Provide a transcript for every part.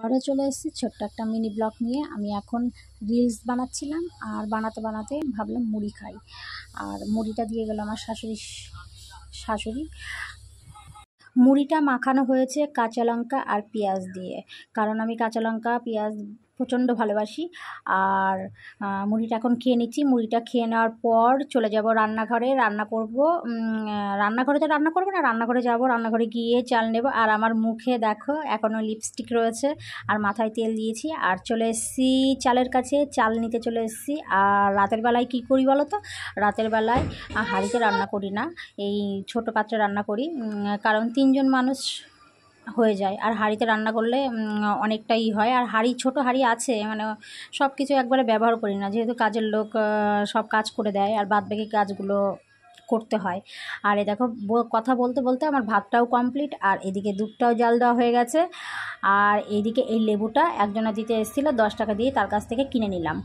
ঘরে চলে এসেছি ছোট্ট একটা মিনি ব্লক নিয়ে আমি এখন রিলস বানাচ্ছিলাম আর বানাতে বানাতে ভাবলাম মুড়ি খাই আর মুড়িটা দিয়ে গেল আমার শাশুড়ি শাশুড়ি মুড়িটা মাখানো হয়েছে কাঁচা লঙ্কা আর পেঁয়াজ দিয়ে কারণ আমি কাঁচা লঙ্কা পেঁয়াজ প্রচণ্ড ভালোবাসি আর মুড়িটা এখন খেয়ে নিচ্ছি মুড়িটা খেয়ে নেওয়ার পর চলে যাব রান্নাঘরে রান্না করব রান্নাঘরে তো রান্না করবো না রান্নাঘরে যাব রান্নাঘরে গিয়ে চাল নেব আর আমার মুখে দেখো এখনও লিপস্টিক রয়েছে আর মাথায় তেল দিয়েছি আর চলে এসেছি চালের কাছে চাল নিতে চলে এসেছি আর রাতের বেলায় কি করি বলো তো রাতের বেলায় হাঁড়িতে রান্না করি না এই ছোট পাত্রে রান্না করি কারণ তিনজন মানুষ হয়ে যায় আর হাঁড়িতে রান্না করলে অনেকটাই হয় আর হাঁড়ি ছোট হাঁড়ি আছে মানে সব কিছু একবারে ব্যবহার করি না যেহেতু কাজের লোক সব কাজ করে দেয় আর বাদবাকি কাজগুলো করতে হয় আর এ দেখো কথা বলতে বলতে আমার ভাতটাও কমপ্লিট আর এদিকে দুধটাও জাল দেওয়া হয়ে গেছে আর এইদিকে এই লেবুটা একজনা দিতে এসেছিলো দশ টাকা দিয়ে তার কাছ থেকে কিনে নিলাম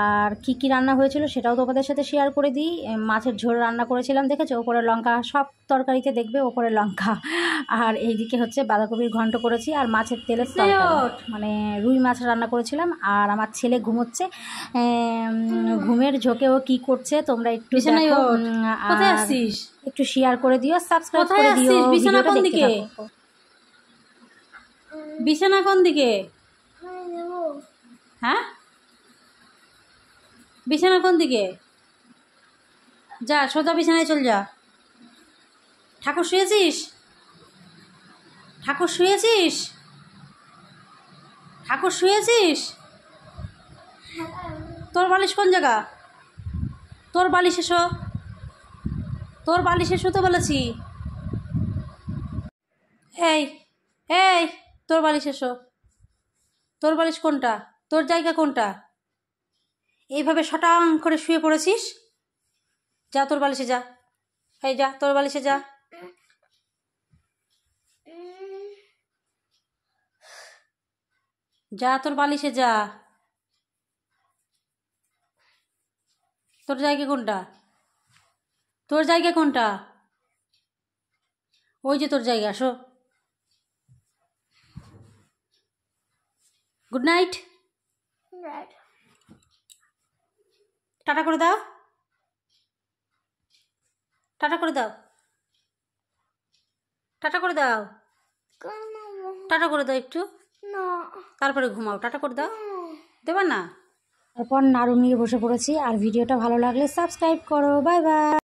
আর কি কি রান্না হয়েছিল সেটাও তোমাদের সাথে শেয়ার করে দিই মাছের ঝোল রান্না করেছিলাম দেখেছো ওপরে লঙ্কা সব তরকারিতে দেখবে ওপরে লঙ্কা আর এইদিকে হচ্ছে বাঁধাকপির ঘন্ট করেছি আর মাছের তেলের মানে রুই মাছ রান্না করেছিলাম আর আমার ছেলে ঘুমোচ্ছে ঘুমের ঝোঁকে ও কী করছে তোমরা একটু কোথায় আছিস একটু শেয়ার করে দিও সাবস্ক্রাইব করে দিও বিছানা কোন দিকে বিছানা কোন দিকে হ্যাঁ বিছানা কোন দিকে যা সোজা বিছানায় চল যা ঠাকুর শুয়েছিস ঠাকুর শুয়েছিস ঠাকুর শুয়েছিস তোর বালিশ কোন জায়গা তোর বালিশ এসো তোর বালিশে শুতে বলেছি এই এই তোর বালিশ এসো তোর বালিশ কোনটা তোর জায়গা কোনটা এইভাবে সটাং করে শুয়ে পড়েছিস যা তোর বালিশে যা এই যা তোর বালিশে যা যা তোর বালিশে যা তোর জায়গা কোনটা তোর জায়গা কোনটা ওই যে তোর জায়গা আসো গুড নাইট টাটা করে দাও টাটা করে দাও টাটা করে দাও টাটা করে দাও একটু তারপরে ঘুমাও টাটা করে দাও দেবা না এরপর নাড়ু নিয়ে বসে পড়েছি আর ভিডিওটা ভালো লাগলে সাবস্ক্রাইব করো বাই বাই